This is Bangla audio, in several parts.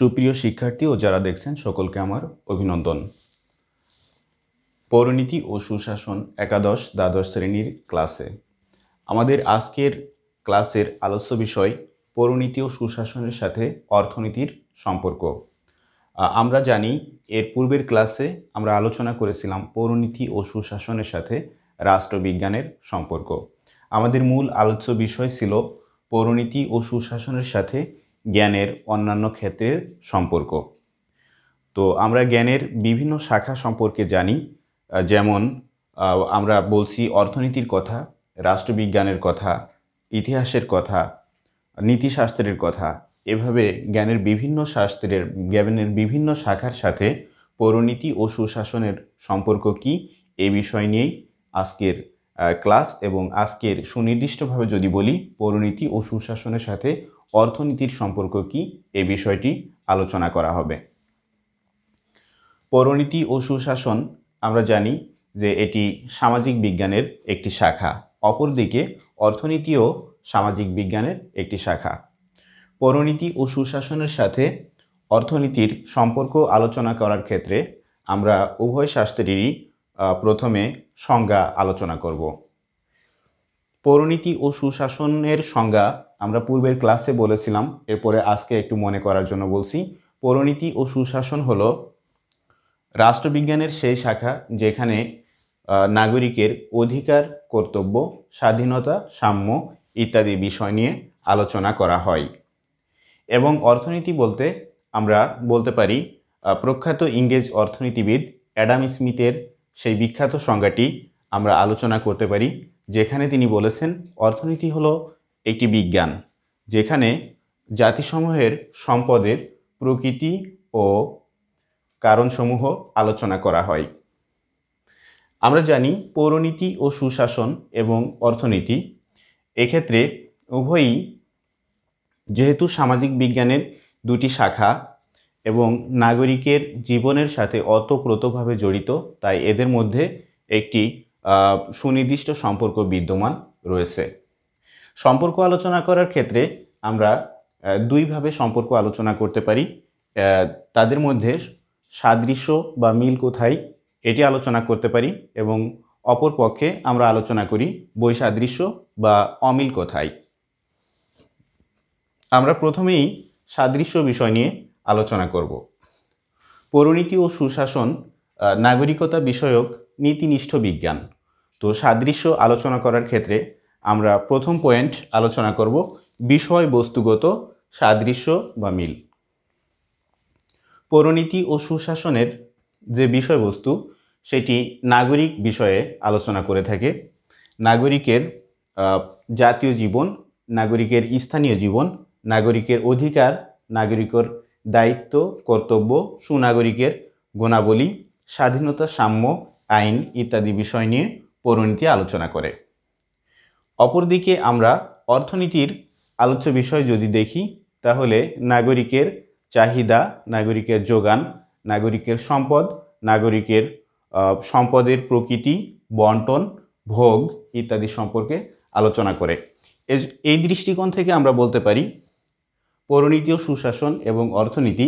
সুপ্রিয় শিক্ষার্থী ও যারা দেখছেন সকলকে আমার অভিনন্দন পৌরনীতি ও সুশাসন একাদশ দ্বাদশ শ্রেণীর ক্লাসে আমাদের আজকের ক্লাসের আলোচ্য বিষয় পৌরনীতি ও সুশাসনের সাথে অর্থনীতির সম্পর্ক আমরা জানি এর পূর্বের ক্লাসে আমরা আলোচনা করেছিলাম পৌরনীতি ও সুশাসনের সাথে রাষ্ট্রবিজ্ঞানের সম্পর্ক আমাদের মূল আলোচ্য বিষয় ছিল পৌরনীতি ও সুশাসনের সাথে জ্ঞানের অন্যান্য ক্ষেত্রের সম্পর্ক তো আমরা জ্ঞানের বিভিন্ন শাখা সম্পর্কে জানি যেমন আমরা বলছি অর্থনীতির কথা রাষ্ট্রবিজ্ঞানের কথা ইতিহাসের কথা নীতিশাস্ত্রের কথা এভাবে জ্ঞানের বিভিন্ন শাস্ত্রের জ্ঞানের বিভিন্ন শাখার সাথে পৌরনীতি ও সুশাসনের সম্পর্ক কি এ বিষয় নিয়েই আজকের ক্লাস এবং আজকের সুনির্দিষ্টভাবে যদি বলি পৌরনীতি ও সুশাসনের সাথে অর্থনীতির সম্পর্ক কি এ বিষয়টি আলোচনা করা হবে পরনীতি ও সুশাসন আমরা জানি যে এটি সামাজিক বিজ্ঞানের একটি শাখা অপরদিকে অর্থনীতিও সামাজিক বিজ্ঞানের একটি শাখা পরনীতি ও সুশাসনের সাথে অর্থনীতির সম্পর্ক আলোচনা করার ক্ষেত্রে আমরা উভয় শাস্ত্রেরই প্রথমে সংজ্ঞা আলোচনা করব পরনীতি ও সুশাসনের সংজ্ঞা আমরা পূর্বের ক্লাসে বলেছিলাম এরপরে আজকে একটু মনে করার জন্য বলছি পরনীতি ও সুশাসন হলো রাষ্ট্রবিজ্ঞানের সেই শাখা যেখানে নাগরিকের অধিকার কর্তব্য স্বাধীনতা সাম্য ইত্যাদি বিষয় নিয়ে আলোচনা করা হয় এবং অর্থনীতি বলতে আমরা বলতে পারি প্রখ্যাত ইংরেজ অর্থনীতিবিদ অ্যাডাম স্মিথের সেই বিখ্যাত সংজ্ঞাটি আমরা আলোচনা করতে পারি যেখানে তিনি বলেছেন অর্থনীতি হলো একটি বিজ্ঞান যেখানে জাতিসমূহের সম্পদের প্রকৃতি ও কারণসমূহ আলোচনা করা হয় আমরা জানি পৌরনীতি ও সুশাসন এবং অর্থনীতি এক্ষেত্রে উভয়ই যেহেতু সামাজিক বিজ্ঞানের দুটি শাখা এবং নাগরিকের জীবনের সাথে অতপ্রতভাবে জড়িত তাই এদের মধ্যে একটি সুনির্দিষ্ট সম্পর্ক বিদ্যমান রয়েছে সম্পর্ক আলোচনা করার ক্ষেত্রে আমরা দুইভাবে সম্পর্ক আলোচনা করতে পারি তাদের মধ্যে সাদৃশ্য বা মিল কোথায় এটি আলোচনা করতে পারি এবং অপর পক্ষে আমরা আলোচনা করি বৈসাদৃশ্য বা অমিল কোথায় আমরা প্রথমেই সাদৃশ্য বিষয় নিয়ে আলোচনা করব পরিণীতি ও সুশাসন নাগরিকতা বিষয়ক নীতিনিষ্ঠ বিজ্ঞান তো সাদৃশ্য আলোচনা করার ক্ষেত্রে আমরা প্রথম পয়েন্ট আলোচনা করব বিষয়বস্তুগত সাদৃশ্য বা মিল পরনীতি ও সুশাসনের যে বিষয়বস্তু সেটি নাগরিক বিষয়ে আলোচনা করে থাকে নাগরিকের জাতীয় জীবন নাগরিকের স্থানীয় জীবন নাগরিকের অধিকার নাগরিকের দায়িত্ব কর্তব্য সুনাগরিকের গুণাবলী স্বাধীনতা সাম্য আইন ইত্যাদি বিষয় নিয়ে পরনীতি আলোচনা করে অপরদিকে আমরা অর্থনীতির আলোচ্য বিষয় যদি দেখি তাহলে নাগরিকের চাহিদা নাগরিকের যোগান নাগরিকের সম্পদ নাগরিকের সম্পদের প্রকৃতি বন্টন ভোগ ইত্যাদি সম্পর্কে আলোচনা করে এই দৃষ্টিকোণ থেকে আমরা বলতে পারি পৌরনীতি ও সুশাসন এবং অর্থনীতি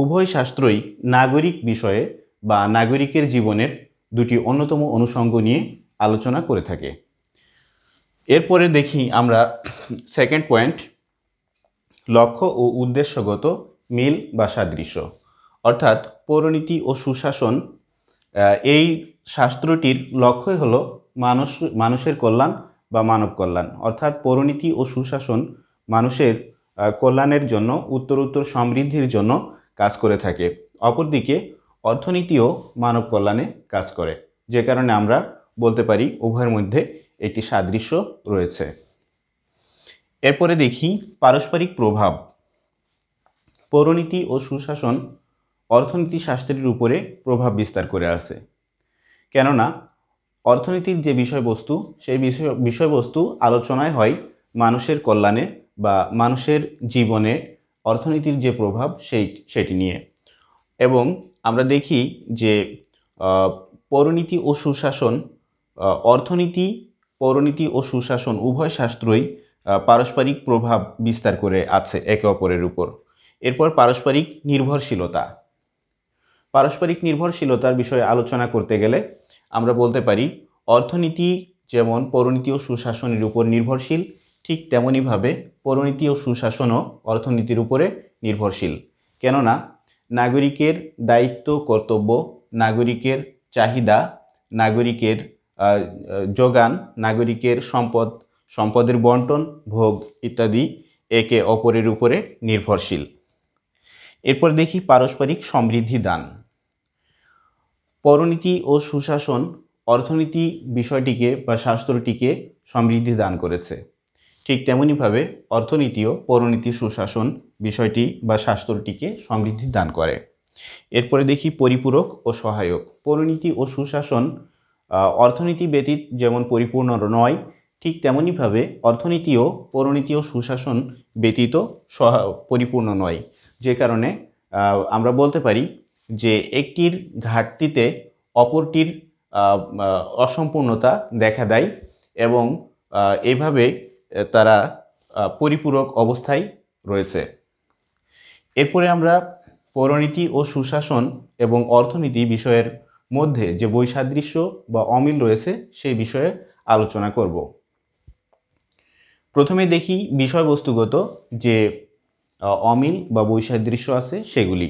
উভয় শাস্ত্রই নাগরিক বিষয়ে বা নাগরিকের জীবনের দুটি অন্যতম অনুষঙ্গ নিয়ে আলোচনা করে থাকে এরপরে দেখি আমরা সেকেন্ড পয়েন্ট লক্ষ্য ও উদ্দেশ্যগত মিল বা সাদৃশ্য অর্থাৎ পৌরনীতি ও সুশাসন এই শাস্ত্রটির লক্ষ্যই হলো মানুষ মানুষের কল্যাণ বা মানব কল্যাণ অর্থাৎ পৌরনীতি ও সুশাসন মানুষের কল্যাণের জন্য উত্তরোত্তর সমৃদ্ধির জন্য কাজ করে থাকে অপরদিকে অর্থনীতিও মানব কল্যাণে কাজ করে যে কারণে আমরা বলতে পারি উভয়ের মধ্যে একটি সাদৃশ্য রয়েছে এরপরে দেখি পারস্পরিক প্রভাব পৌরনীতি ও সুশাসন অর্থনীতি শাস্ত্রের উপরে প্রভাব বিস্তার করে আছে কেননা অর্থনীতির যে বিষয়বস্তু সেই বিষয় বিষয়বস্তু আলোচনায় হয় মানুষের কল্যাণে বা মানুষের জীবনে অর্থনীতির যে প্রভাব সেই সেটি নিয়ে এবং আমরা দেখি যে পরনীতি ও সুশাসন অর্থনীতি পরনীতি ও সুশাসন উভয় শাস্ত্রই পারস্পরিক প্রভাব বিস্তার করে আছে একে অপরের উপর এরপর পারস্পরিক নির্ভরশীলতা পারস্পরিক নির্ভরশীলতার বিষয়ে আলোচনা করতে গেলে আমরা বলতে পারি অর্থনীতি যেমন পরনীতি ও সুশাসনের উপর নির্ভরশীল ঠিক তেমনইভাবে পরনীতি ও সুশাসনও অর্থনীতির উপরে নির্ভরশীল কেননা নাগরিকের দায়িত্ব কর্তব্য নাগরিকের চাহিদা নাগরিকের যোগান নাগরিকের সম্পদ সম্পদের বন্টন ভোগ ইত্যাদি একে অপরের উপরে নির্ভরশীল এরপর দেখি পারস্পরিক সমৃদ্ধি দান পরনীতি ও সুশাসন অর্থনীতি বিষয়টিকে বা শাস্ত্রটিকে সমৃদ্ধি দান করেছে ঠিক তেমনইভাবে অর্থনীতিও পরনীতি সুশাসন বিষয়টি বা শাস্ত্রটিকে সমৃদ্ধি দান করে এরপরে দেখি পরিপূরক ও সহায়ক পরনীতি ও সুশাসন অর্থনীতি ব্যতীত যেমন পরিপূর্ণ নয় ঠিক তেমনইভাবে অর্থনীতিও পরনীতি ও সুশাসন ব্যতীত পরিপূর্ণ নয় যে কারণে আমরা বলতে পারি যে একটির ঘাটতিতে অপরটির অসম্পূর্ণতা দেখা দেয় এবং এভাবে তারা পরিপূরক অবস্থায় রয়েছে এরপরে আমরা পরনীতি ও সুশাসন এবং অর্থনীতি বিষয়ের মধ্যে যে বৈসাদৃশ্য বা অমিল রয়েছে সেই বিষয়ে আলোচনা করব প্রথমে দেখি বিষয়বস্তুগত যে অমিল বা বৈসাদৃশ্য আছে সেগুলি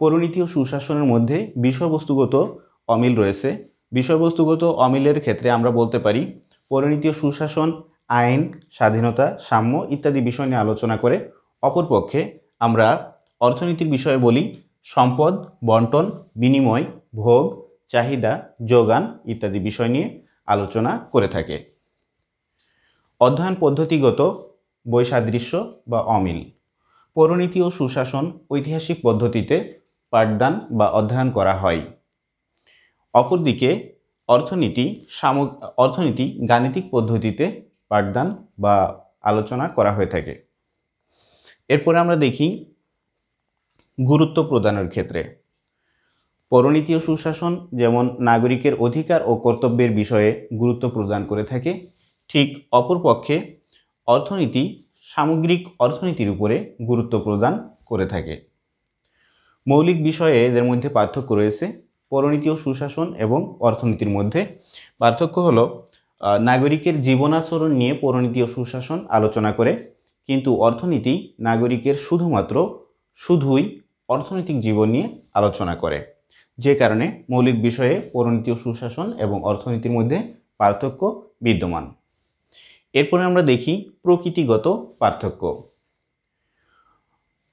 পরিণীতি ও সুশাসনের মধ্যে বিষয়বস্তুগত অমিল রয়েছে বিষয়বস্তুগত অমিলের ক্ষেত্রে আমরা বলতে পারি পরিণীতি ও সুশাসন আইন স্বাধীনতা সাম্য ইত্যাদি বিষয় নিয়ে আলোচনা করে অপরপক্ষে আমরা অর্থনীতির বিষয়ে বলি সম্পদ বন্টন বিনিময় ভোগ চাহিদা যোগান ইত্যাদি বিষয় নিয়ে আলোচনা করে থাকে অধ্যয়ন পদ্ধতিগত বৈসাদৃশ্য বা অমিল পরনীতি ও সুশাসন ঐতিহাসিক পদ্ধতিতে পাঠদান বা অধ্যয়ন করা হয় অপরদিকে অর্থনীতি সাম অর্থনীতি গাণিতিক পদ্ধতিতে পাঠদান বা আলোচনা করা হয়ে থাকে এরপরে আমরা দেখি গুরুত্ব প্রদানের ক্ষেত্রে পরনীতীয় সুশাসন যেমন নাগরিকের অধিকার ও কর্তব্যের বিষয়ে গুরুত্ব প্রদান করে থাকে ঠিক অপরপক্ষে অর্থনীতি সামগ্রিক অর্থনীতির উপরে গুরুত্ব প্রদান করে থাকে মৌলিক বিষয়ে এদের মধ্যে পার্থক্য রয়েছে পরনীতীয় সুশাসন এবং অর্থনীতির মধ্যে পার্থক্য হল নাগরিকের জীবনাচরণ নিয়ে পরনীতীয় সুশাসন আলোচনা করে কিন্তু অর্থনীতি নাগরিকের শুধুমাত্র শুধুই অর্থনৈতিক জীবন নিয়ে আলোচনা করে যে কারণে মৌলিক বিষয়ে পরিণতি ও সুশাসন এবং অর্থনীতির মধ্যে পার্থক্য বিদ্যমান এরপরে আমরা দেখি প্রকৃতিগত পার্থক্য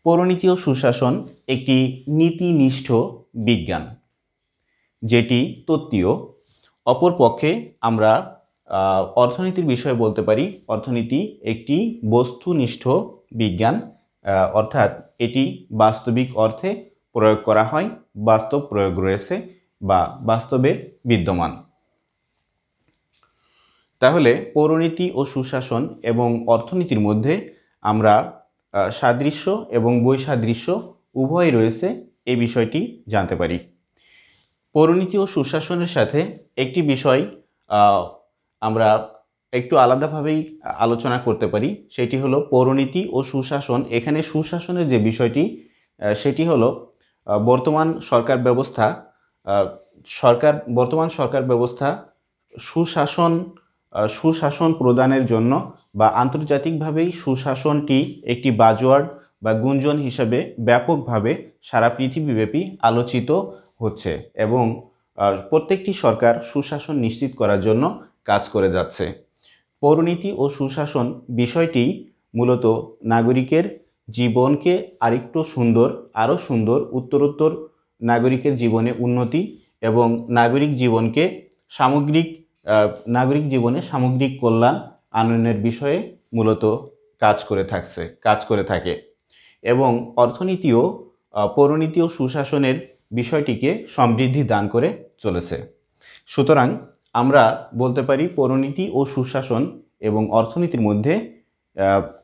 পরিণতি ও সুশাসন একটি নীতিনিষ্ঠ বিজ্ঞান যেটি তত্ত্বীয় অপরপক্ষে আমরা অর্থনীতির বিষয়ে বলতে পারি অর্থনীতি একটি বস্তুনিষ্ঠ বিজ্ঞান অর্থাৎ এটি বাস্তবিক অর্থে প্রয়োগ করা হয় বাস্তব প্রয়োগ রয়েছে বা বাস্তবে বিদ্যমান তাহলে পৌরনীতি ও সুশাসন এবং অর্থনীতির মধ্যে আমরা সাদৃশ্য এবং বৈসাদৃশ্য উভয় রয়েছে এই বিষয়টি জানতে পারি পৌরনীতি ও সুশাসনের সাথে একটি বিষয় আমরা একটু আলাদাভাবেই আলোচনা করতে পারি সেটি হলো পৌরনীতি ও সুশাসন এখানে সুশাসনের যে বিষয়টি সেটি হলো বর্তমান সরকার ব্যবস্থা সরকার বর্তমান সরকার ব্যবস্থা সুশাসন সুশাসন প্রদানের জন্য বা আন্তর্জাতিকভাবেই সুশাসনটি একটি বাজওয়ার্ড বা গুঞ্জন হিসাবে ব্যাপকভাবে সারা পৃথিবীব্যাপী আলোচিত হচ্ছে এবং প্রত্যেকটি সরকার সুশাসন নিশ্চিত করার জন্য কাজ করে যাচ্ছে পৌরনীতি ও সুশাসন বিষয়টি মূলত নাগরিকের জীবনকে আরেকটু সুন্দর আরও সুন্দর উত্তরোত্তর নাগরিকের জীবনে উন্নতি এবং নাগরিক জীবনকে সামগ্রিক নাগরিক জীবনে সামগ্রিক কল্যাণ আনয়নের বিষয়ে মূলত কাজ করে থাকছে কাজ করে থাকে এবং অর্থনীতিও পৌরনীতি ও সুশাসনের বিষয়টিকে সমৃদ্ধি দান করে চলেছে সুতরাং আমরা বলতে পারি পরনীতি ও সুশাসন এবং অর্থনীতির মধ্যে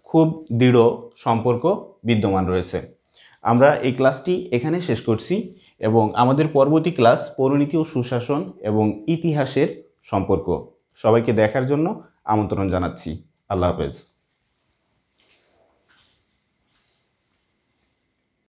খুব দৃঢ় সম্পর্ক বিদ্যমান রয়েছে আমরা এই ক্লাসটি এখানে শেষ করছি এবং আমাদের পরবর্তী ক্লাস পরনীতি ও সুশাসন এবং ইতিহাসের সম্পর্ক সবাইকে দেখার জন্য আমন্ত্রণ জানাচ্ছি আল্লাহ হাফেজ